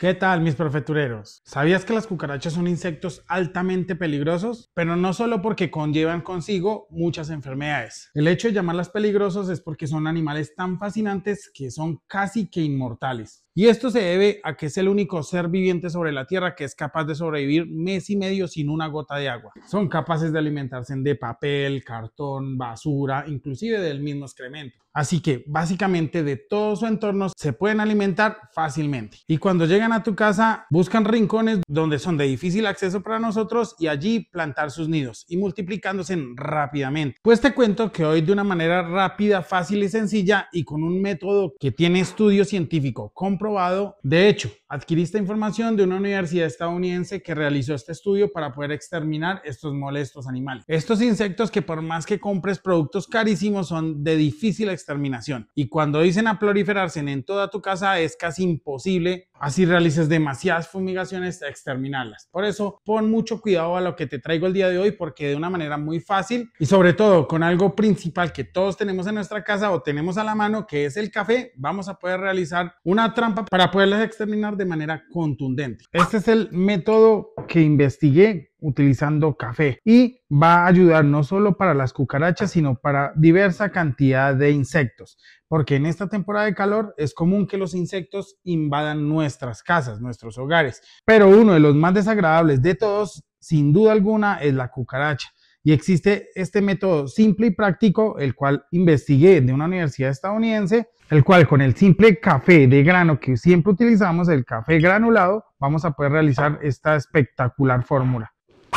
¿Qué tal, mis profetureros? ¿Sabías que las cucarachas son insectos altamente peligrosos? Pero no solo porque conllevan consigo muchas enfermedades. El hecho de llamarlas peligrosos es porque son animales tan fascinantes que son casi que inmortales. Y esto se debe a que es el único ser viviente sobre la Tierra que es capaz de sobrevivir mes y medio sin una gota de agua. Son capaces de alimentarse de papel, cartón, basura, inclusive del mismo excremento. Así que básicamente de todo su entorno se pueden alimentar fácilmente. Y cuando llegan a tu casa, buscan rincones donde son de difícil acceso para nosotros y allí plantar sus nidos y multiplicándose rápidamente. Pues te cuento que hoy de una manera rápida, fácil y sencilla y con un método que tiene estudio científico comprobado, de hecho, adquiriste información de una universidad estadounidense que realizó este estudio para poder exterminar estos molestos animales. Estos insectos que por más que compres productos carísimos son de difícil exterminación y cuando dicen a proliferarse en toda tu casa es casi imposible Así realices demasiadas fumigaciones, exterminarlas. Por eso, pon mucho cuidado a lo que te traigo el día de hoy porque de una manera muy fácil y sobre todo con algo principal que todos tenemos en nuestra casa o tenemos a la mano, que es el café, vamos a poder realizar una trampa para poderlas exterminar de manera contundente. Este es el método que investigué utilizando café y va a ayudar no solo para las cucarachas, sino para diversa cantidad de insectos, porque en esta temporada de calor es común que los insectos invadan nuestras casas, nuestros hogares. Pero uno de los más desagradables de todos, sin duda alguna, es la cucaracha. Y existe este método simple y práctico, el cual investigué de una universidad estadounidense, el cual con el simple café de grano que siempre utilizamos, el café granulado, vamos a poder realizar esta espectacular fórmula.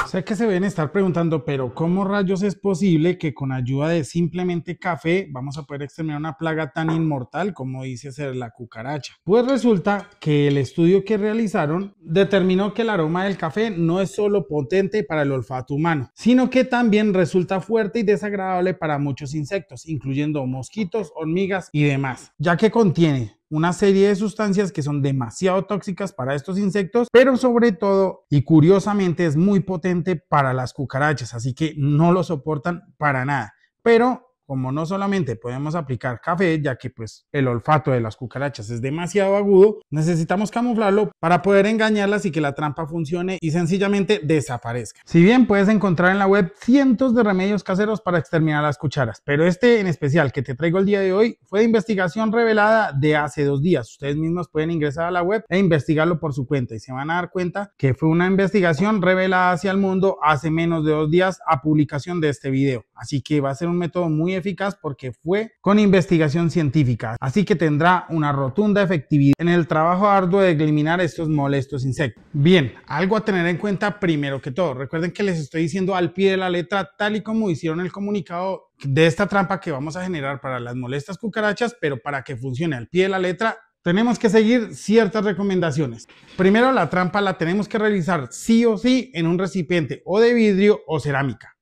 Sé que se deben estar preguntando, pero ¿cómo rayos es posible que con ayuda de simplemente café vamos a poder exterminar una plaga tan inmortal como dice ser la cucaracha? Pues resulta que el estudio que realizaron determinó que el aroma del café no es solo potente para el olfato humano, sino que también resulta fuerte y desagradable para muchos insectos, incluyendo mosquitos, hormigas y demás, ya que contiene una serie de sustancias que son demasiado tóxicas para estos insectos, pero sobre todo y curiosamente es muy potente para las cucarachas, así que no lo soportan para nada. Pero como no solamente podemos aplicar café, ya que pues el olfato de las cucarachas es demasiado agudo, necesitamos camuflarlo para poder engañarlas y que la trampa funcione y sencillamente desaparezca. Si bien puedes encontrar en la web cientos de remedios caseros para exterminar las cucharas, pero este en especial que te traigo el día de hoy fue de investigación revelada de hace dos días. Ustedes mismos pueden ingresar a la web e investigarlo por su cuenta y se van a dar cuenta que fue una investigación revelada hacia el mundo hace menos de dos días a publicación de este video. Así que va a ser un método muy porque fue con investigación científica, así que tendrá una rotunda efectividad en el trabajo arduo de eliminar estos molestos insectos. Bien, algo a tener en cuenta primero que todo. Recuerden que les estoy diciendo al pie de la letra, tal y como hicieron el comunicado de esta trampa que vamos a generar para las molestas cucarachas, pero para que funcione al pie de la letra, tenemos que seguir ciertas recomendaciones. Primero, la trampa la tenemos que realizar sí o sí en un recipiente o de vidrio o cerámica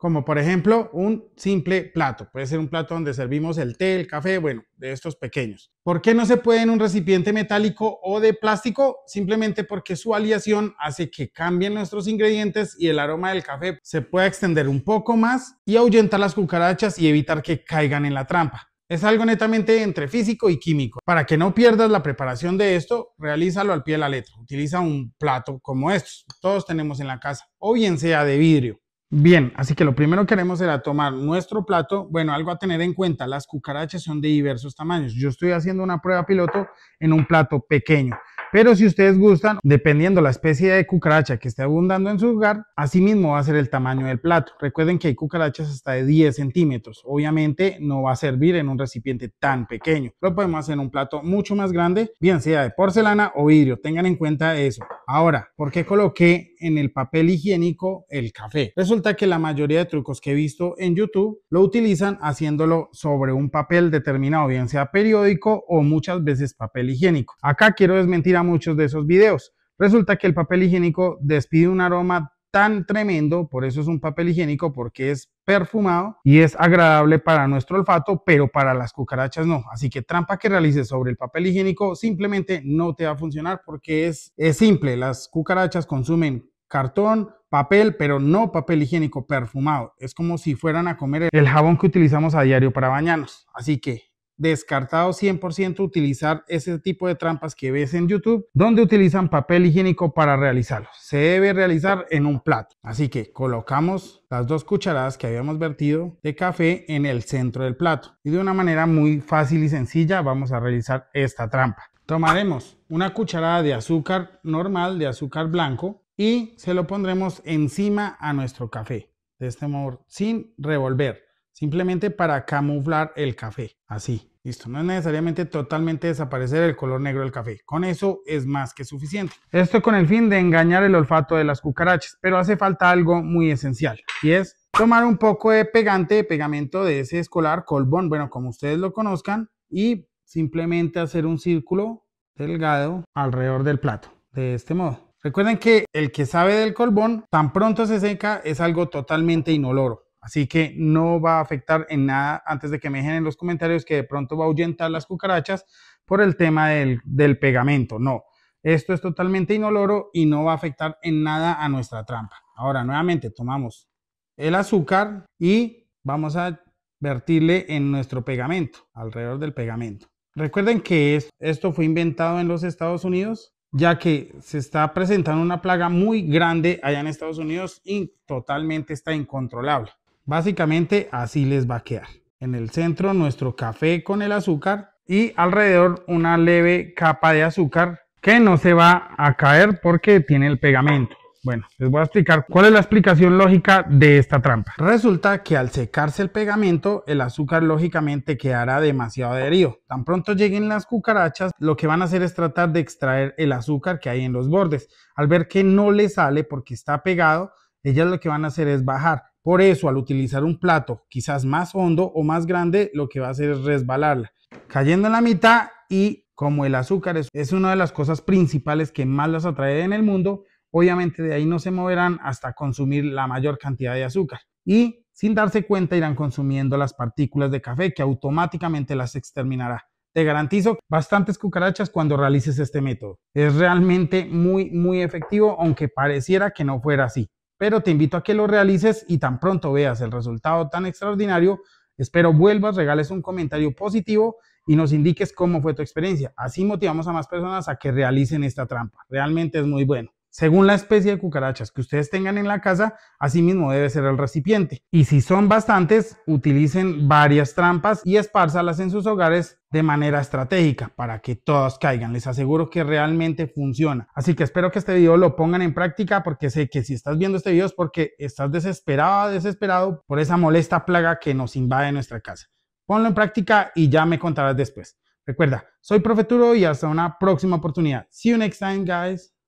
como por ejemplo un simple plato. Puede ser un plato donde servimos el té, el café, bueno, de estos pequeños. ¿Por qué no se puede en un recipiente metálico o de plástico? Simplemente porque su aleación hace que cambien nuestros ingredientes y el aroma del café se pueda extender un poco más y ahuyentar las cucarachas y evitar que caigan en la trampa. Es algo netamente entre físico y químico. Para que no pierdas la preparación de esto, realízalo al pie de la letra. Utiliza un plato como estos. Todos tenemos en la casa. O bien sea de vidrio. Bien, así que lo primero que haremos será tomar nuestro plato. Bueno, algo a tener en cuenta, las cucarachas son de diversos tamaños. Yo estoy haciendo una prueba piloto en un plato pequeño. Pero si ustedes gustan, dependiendo la especie de cucaracha que esté abundando en su hogar, así mismo va a ser el tamaño del plato. Recuerden que hay cucarachas hasta de 10 centímetros. Obviamente no va a servir en un recipiente tan pequeño. Lo podemos hacer en un plato mucho más grande, bien sea de porcelana o vidrio. Tengan en cuenta eso. Ahora, ¿por qué coloqué en el papel higiénico el café. Resulta que la mayoría de trucos que he visto en YouTube lo utilizan haciéndolo sobre un papel determinado, bien sea periódico o muchas veces papel higiénico. Acá quiero desmentir a muchos de esos videos. Resulta que el papel higiénico despide un aroma tan tremendo, por eso es un papel higiénico, porque es perfumado y es agradable para nuestro olfato, pero para las cucarachas no. Así que trampa que realices sobre el papel higiénico simplemente no te va a funcionar porque es, es simple. Las cucarachas consumen cartón, papel, pero no papel higiénico perfumado. Es como si fueran a comer el jabón que utilizamos a diario para bañarnos. Así que descartado 100% utilizar ese tipo de trampas que ves en YouTube, donde utilizan papel higiénico para realizarlo. Se debe realizar en un plato. Así que colocamos las dos cucharadas que habíamos vertido de café en el centro del plato. Y de una manera muy fácil y sencilla vamos a realizar esta trampa. Tomaremos una cucharada de azúcar normal, de azúcar blanco, y se lo pondremos encima a nuestro café. De este modo, sin revolver simplemente para camuflar el café, así, listo, no es necesariamente totalmente desaparecer el color negro del café, con eso es más que suficiente. Esto con el fin de engañar el olfato de las cucarachas, pero hace falta algo muy esencial y es tomar un poco de pegante, de pegamento de ese escolar, colbón, bueno, como ustedes lo conozcan, y simplemente hacer un círculo delgado alrededor del plato, de este modo. Recuerden que el que sabe del colbón, tan pronto se seca, es algo totalmente inoloro. Así que no va a afectar en nada antes de que me dejen en los comentarios que de pronto va a ahuyentar las cucarachas por el tema del, pegamento. No, esto es totalmente inoloro y no va a afectar en nada a nuestra trampa. Ahora, nuevamente, tomamos el azúcar y vamos a vertirle en nuestro pegamento, alrededor del pegamento. Recuerden que esto fue inventado en los Estados Unidos, ya que se está presentando una plaga muy grande allá en Estados Unidos y totalmente está incontrolable. Básicamente así les va a quedar. En el centro nuestro café con el azúcar y alrededor una leve capa de azúcar que no se va a caer porque tiene el pegamento. Bueno, les voy a explicar cuál es la explicación lógica de esta trampa. Resulta que al secarse el pegamento, el azúcar lógicamente quedará demasiado adherido. Tan pronto lleguen las cucarachas, lo que van a hacer es tratar de extraer el azúcar que hay en los bordes. Al ver que no le sale porque está pegado, ellas lo que van a hacer es bajar. Por eso, al utilizar un plato quizás más hondo o más grande, lo que va a hacer es resbalarla, cayendo en la mitad y como el azúcar es, una de las cosas principales que más las atrae en el mundo, obviamente de ahí no se moverán hasta consumir la mayor cantidad de azúcar. Y sin darse cuenta irán consumiendo las partículas de café que automáticamente las exterminará. Te garantizo bastantes cucarachas cuando realices este método. Es realmente muy, muy efectivo, aunque pareciera que no fuera así pero te invito a que lo realices y tan pronto veas el resultado tan extraordinario, espero vuelvas, regales un comentario positivo y nos indiques cómo fue tu experiencia. Así motivamos a más personas a que realicen esta trampa. Realmente es muy bueno. Según la especie de cucarachas que ustedes tengan en la casa, así mismo debe ser el recipiente. Y si son bastantes, utilicen varias trampas y espárzalas en sus hogares de manera estratégica para que todas caigan. Les aseguro que realmente funciona. Así que espero que este video lo pongan en práctica porque sé que si estás viendo este video es porque estás desesperada, desesperado por esa molesta plaga que nos invade nuestra casa. Ponlo en práctica y ya me contarás después. Recuerda, soy Profeturo y hasta una próxima oportunidad. See you next time, guys.